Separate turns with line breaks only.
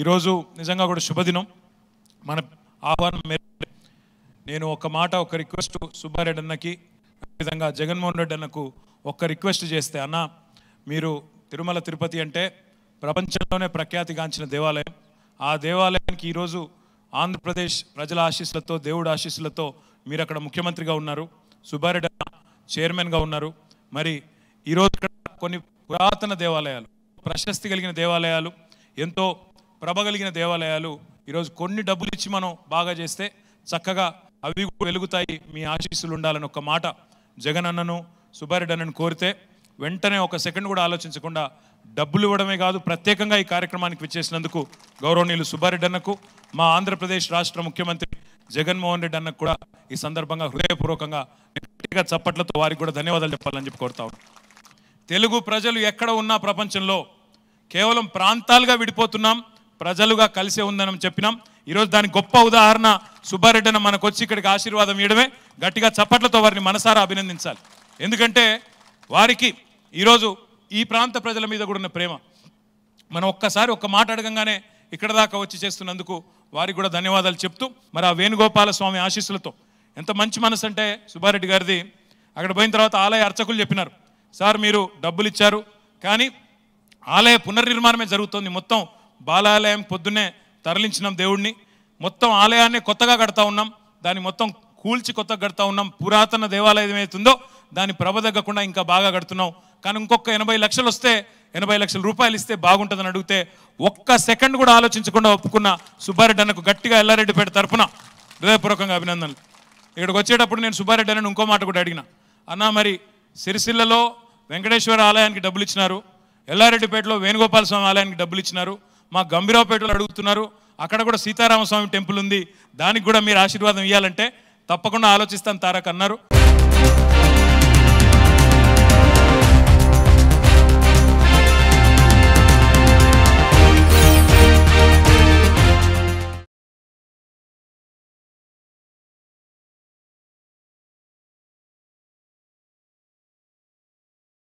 ఈరోజు నిజంగా కూడా శుభదినం మన ఆహ్వానం మేరకు నేను ఒక మాట ఒక రిక్వెస్ట్ సుబ్బారెడ్డి అన్నకి విధంగా జగన్మోహన్ రెడ్డి అన్నకు ఒక్క రిక్వెస్ట్ చేస్తే అన్న మీరు తిరుమల తిరుపతి అంటే ప్రపంచంలోనే ప్రఖ్యాతిగాంచిన దేవాలయం ఆ దేవాలయానికి ఈరోజు ఆంధ్రప్రదేశ్ ప్రజల ఆశీస్సులతో దేవుడు ఆశీస్సులతో మీరు అక్కడ ముఖ్యమంత్రిగా ఉన్నారు సుబ్బారెడ్డి అన్న చైర్మన్గా ఉన్నారు మరి ఈరోజు కొన్ని పురాతన దేవాలయాలు ప్రశస్తి కలిగిన దేవాలయాలు ఎంతో ప్రభ కలిగిన దేవాలయాలు ఈరోజు కొన్ని డబ్బులు ఇచ్చి మనం బాగా చేస్తే చక్కగా అవి వెలుగుతాయి మీ ఆశీస్సులు ఉండాలని ఒక మాట జగన్ అన్నను సుబ్బారెడ్డి అన్నను కోరితే వెంటనే ఒక సెకండ్ కూడా ఆలోచించకుండా డబ్బులు ఇవ్వడమే కాదు ప్రత్యేకంగా ఈ కార్యక్రమానికి విచ్చేసినందుకు గౌరవనీయులు సుబ్బారెడ్డి అన్నకు మా ఆంధ్రప్రదేశ్ రాష్ట్ర ముఖ్యమంత్రి జగన్మోహన్ రెడ్డి అన్నకు కూడా ఈ సందర్భంగా హృదయపూర్వకంగా గట్టిగా చప్పట్లతో వారికి కూడా ధన్యవాదాలు చెప్పాలని చెప్పి కోరుతా తెలుగు ప్రజలు ఎక్కడ ఉన్నా ప్రపంచంలో కేవలం ప్రాంతాలుగా విడిపోతున్నాం ప్రజలుగా కలిసే ఉందని చెప్పినాం ఈరోజు దానికి గొప్ప ఉదాహరణ సుబ్బారెడ్డిన మనకు వచ్చి ఇక్కడికి ఆశీర్వాదం ఇవ్వడమే గట్టిగా చప్పట్లతో వారిని మనసారా అభినందించాలి ఎందుకంటే వారికి ఈరోజు ఈ ప్రాంత ప్రజల మీద కూడా ఉన్న ప్రేమ మనం ఒక్కసారి ఒక్క మాట అడగంగానే ఇక్కడ దాకా వచ్చి చేస్తున్నందుకు వారికి కూడా ధన్యవాదాలు చెప్తూ మరి ఆ వేణుగోపాల స్వామి ఆశీస్సులతో ఎంత మంచి మనసు అంటే సుబ్బారెడ్డి గారిది అక్కడ పోయిన తర్వాత ఆలయ అర్చకులు చెప్పినారు సార్ మీరు డబ్బులు ఇచ్చారు కానీ ఆలయ పునర్నిర్మాణమే జరుగుతోంది మొత్తం బాలాలయం పొద్దున్నే తరలించినాం దేవుడిని మొత్తం ఆలయాన్ని కొత్తగా కడతా ఉన్నాం దాన్ని మొత్తం కూల్చి కొత్తగా కడతా ఉన్నాం పురాతన దేవాలయం ఏమవుతుందో దాన్ని ప్రభ తగ్గకుండా ఇంకా బాగా కడుతున్నాం కానీ ఇంకొక ఎనభై లక్షలు వస్తే ఎనభై లక్షల రూపాయలు ఇస్తే బాగుంటుందని అడిగితే ఒక్క సెకండ్ కూడా ఆలోచించకుండా ఒప్పుకున్న సుబ్బారెడ్డి అన్నకు గట్టిగా ఎల్లారెడ్డిపేట తరపున హృదయపూర్వకంగా అభినందనలు ఇక్కడికి వచ్చేటప్పుడు నేను సుబ్బారెడ్డి అన్నను ఇంకో మాట కూడా అడిగిన అన్న మరి సిరిసిల్లలో వెంకటేశ్వర ఆలయానికి డబ్బులు ఇచ్చినారు ఎల్లారెడ్డిపేటలో వేణుగోపాల స్వామి ఆలయానికి డబ్బులు ఇచ్చినారు మా గంభీరావుపేటలో అడుగుతున్నారు అక్కడ కూడా సీతారామస్వామి టెంపుల్ ఉంది దానికి కూడా మీరు ఆశీర్వాదం ఇవ్వాలంటే తప్పకుండా ఆలోచిస్తాను తారక్ అన్నారు